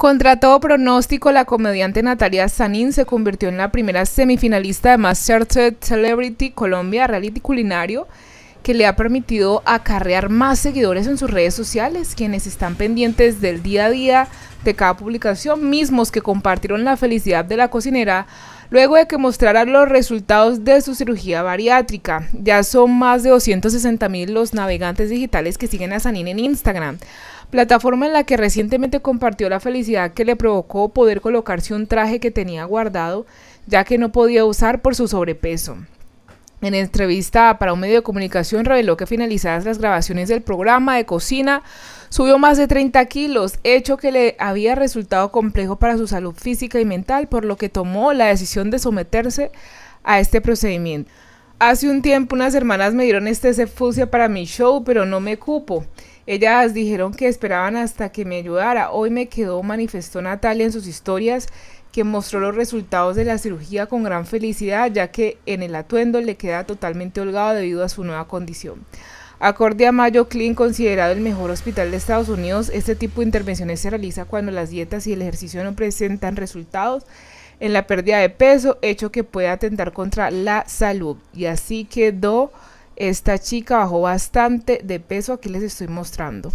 Contra todo pronóstico, la comediante Natalia Sanín se convirtió en la primera semifinalista de Masterchef Celebrity Colombia Reality Culinario le ha permitido acarrear más seguidores en sus redes sociales, quienes están pendientes del día a día de cada publicación, mismos que compartieron la felicidad de la cocinera luego de que mostrara los resultados de su cirugía bariátrica. Ya son más de 260 mil los navegantes digitales que siguen a Sanin en Instagram, plataforma en la que recientemente compartió la felicidad que le provocó poder colocarse un traje que tenía guardado, ya que no podía usar por su sobrepeso. En entrevista para un medio de comunicación reveló que finalizadas las grabaciones del programa de cocina, subió más de 30 kilos, hecho que le había resultado complejo para su salud física y mental, por lo que tomó la decisión de someterse a este procedimiento. Hace un tiempo unas hermanas me dieron este cefusia para mi show, pero no me cupo. Ellas dijeron que esperaban hasta que me ayudara. Hoy me quedó, manifestó Natalia en sus historias, que mostró los resultados de la cirugía con gran felicidad, ya que en el atuendo le queda totalmente holgado debido a su nueva condición. Acorde a Mayo Clinic, considerado el mejor hospital de Estados Unidos, este tipo de intervenciones se realiza cuando las dietas y el ejercicio no presentan resultados en la pérdida de peso, hecho que puede atentar contra la salud. Y así quedó esta chica bajó bastante de peso, aquí les estoy mostrando.